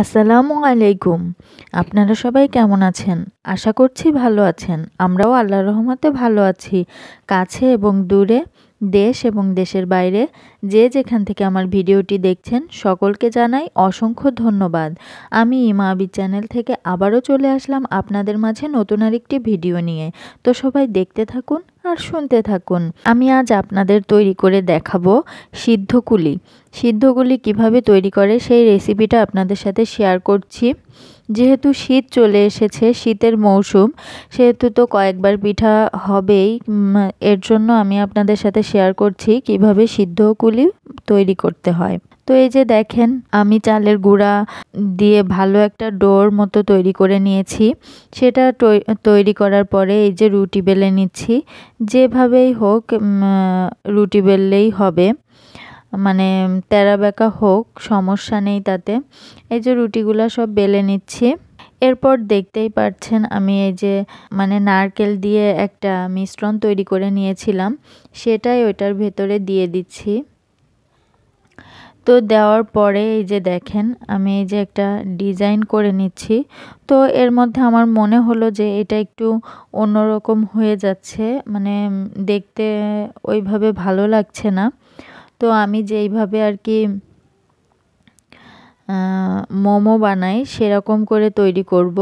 আসসালামু আলাইকুম আপনারা সবাই কেমন আছেন আশা করছি ভালো আছেন আমরাও আল্লাহ রহমতে ভালো আছি কাছে এবং দূরে দেশ এবং দেশের বাইরে যে যেখান থেকে আমার ভিডিওটি দেখছেন সকলকে জানাই অসংখ্য ধন্যবাদ আমি ইমা আবি চ্যানেল থেকে আবারও চলে আসলাম আপনাদের মাঝে নতুন আরেকটি ভিডিও নিয়ে তো সবাই দেখতে থাকুন আর শুনতে থাকুন আমি আজ আপনাদের তৈরি করে দেখাবো সিদ্ধকুলি সিদ্ধগুলি কিভাবে তৈরি করে সেই রেসিপিটা আপনাদের সাথে শেয়ার করছি যেহেতু শীত চলে এসেছে শীতের মৌসুম সেহেতু তো কয়েকবার পিঠা হবেই এর জন্য আমি আপনাদের সাথে শেয়ার করছি কিভাবে সিদ্ধ কুলি তৈরি করতে হয় তো এই যে দেখেন আমি চালের গুঁড়া দিয়ে ভালো একটা ডোর মতো তৈরি করে নিয়েছি সেটা তৈরি করার পরে এই যে রুটি বেলে নিচ্ছি যেভাবেই হোক রুটি বেললেই হবে মানে তেরা বেঁকা হোক সমস্যা নেই তাতে এই যে রুটিগুলো সব বেলে নিচ্ছি এরপর দেখতেই পাচ্ছেন আমি এই যে মানে নারকেল দিয়ে একটা মিশ্রণ তৈরি করে নিয়েছিলাম সেটাই ওইটার ভেতরে দিয়ে দিচ্ছি তো দেওয়ার পরে এই যে দেখেন আমি এই যে একটা ডিজাইন করে নিচ্ছি তো এর মধ্যে আমার মনে হলো যে এটা একটু অন্যরকম হয়ে যাচ্ছে মানে দেখতে ওইভাবে ভালো লাগছে না তো আমি যেইভাবে আর কি মোমো বানাই সেরকম করে তৈরি করব।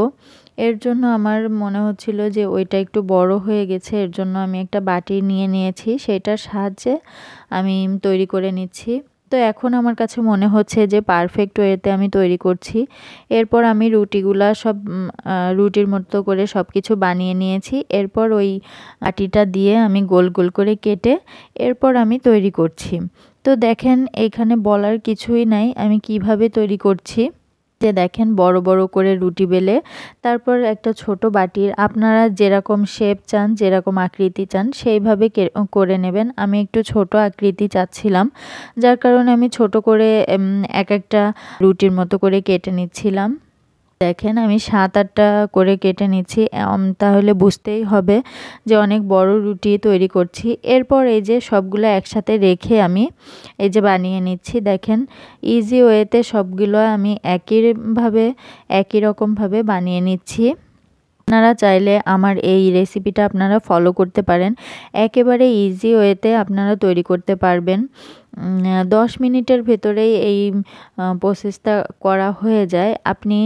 এর জন্য আমার মনে হচ্ছিল যে ওইটা একটু বড় হয়ে গেছে এর জন্য আমি একটা বাটি নিয়ে নিয়েছি সেটার সাহায্যে আমি তৈরি করে নিচ্ছি তো এখন আমার কাছে মনে হচ্ছে যে পারফেক্ট ওয়েতে আমি তৈরি করছি এরপর আমি রুটিগুলা সব রুটির মতো করে সব কিছু বানিয়ে নিয়েছি এরপর ওই আটিটা দিয়ে আমি গোল গোল করে কেটে এরপর আমি তৈরি করছি তো দেখেন এখানে বলার কিছুই নাই আমি কিভাবে তৈরি করছি যে দেখেন বড় বড় করে রুটি বেলে তারপর একটা ছোট বাটির আপনারা যেরকম শেপ চান যেরকম আকৃতি চান সেইভাবে করে নেবেন আমি একটু ছোট আকৃতি চাচ্ছিলাম যার কারণে আমি ছোট করে এক একটা রুটির মতো করে কেটে নিচ্ছিলাম দেখেন আমি সাত আটটা করে কেটে নিচ্ছি তাহলে বুঝতেই হবে যে অনেক বড় রুটি তৈরি করছি এরপর এই যে সবগুলো একসাথে রেখে আমি এই যে বানিয়ে নিচ্ছি দেখেন ইজি ওয়েতে সবগুলো আমি একইভাবে একই রকমভাবে বানিয়ে নিচ্ছি আপনারা চাইলে আমার এই রেসিপিটা আপনারা ফলো করতে পারেন একেবারে ইজি ওয়েতে আপনারা তৈরি করতে পারবেন দশ মিনিটের ভেতরেই এই প্রসেসটা করা হয়ে যায় আপনি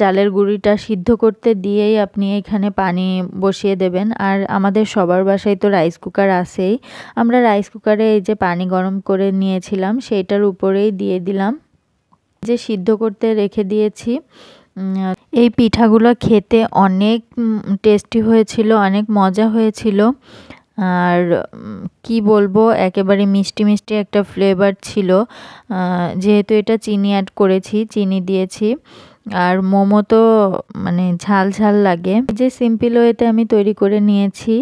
চালের গুঁড়িটা সিদ্ধ করতে দিয়েই আপনি এখানে পানি বসিয়ে দেবেন আর আমাদের সবার বাসায় তো রাইস কুকার আসেই আমরা রাইস কুকারে এই যে পানি গরম করে নিয়েছিলাম সেটার উপরেই দিয়ে দিলাম যে সিদ্ধ করতে রেখে দিয়েছি এই পিঠাগুলো খেতে অনেক টেস্টি হয়েছিল অনেক মজা হয়েছিল আর কি বলবো একেবারে মিষ্টি মিষ্টি একটা ফ্লেভার ছিল যেহেতু এটা চিনি অ্যাড করেছি চিনি দিয়েছি আর মোমো তো মানে ঝাল ঝাল লাগে যে সিম্পল ওয়েতে আমি তৈরি করে নিয়েছি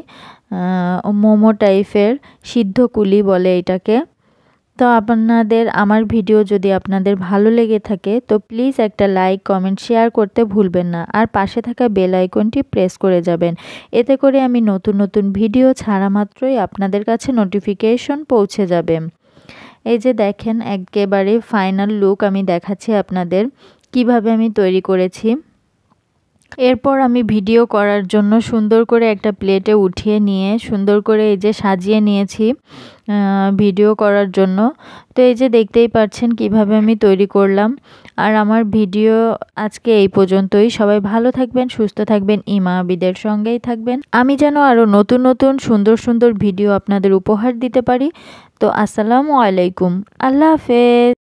মোমো টাইপের সিদ্ধ কুলি বলে এটাকে তো আপনাদের আমার ভিডিও যদি আপনাদের ভালো লেগে থাকে তো প্লিজ একটা লাইক কমেন্ট শেয়ার করতে ভুলবেন না আর পাশে থাকা বেল আইকনটি প্রেস করে যাবেন এতে করে আমি নতুন নতুন ভিডিও ছাড়া মাত্রই আপনাদের কাছে নোটিফিকেশন পৌঁছে যাবে এই যে দেখেন একেবারে ফাইনাল লুক আমি দেখাচ্ছি আপনাদের কিভাবে আমি তৈরি করেছি এরপর আমি ভিডিও করার জন্য সুন্দর করে একটা প্লেটে উঠিয়ে নিয়ে সুন্দর করে এই যে সাজিয়ে নিয়েছি ভিডিও করার জন্য তো এই যে দেখতেই পাচ্ছেন কিভাবে আমি তৈরি করলাম আর আমার ভিডিও আজকে এই পর্যন্তই সবাই ভালো থাকবেন সুস্থ থাকবেন ইমা আবিদের সঙ্গেই থাকবেন আমি যেন আরও নতুন নতুন সুন্দর সুন্দর ভিডিও আপনাদের উপহার দিতে পারি তো আসসালামু আলাইকুম আল্লাহ হাফেজ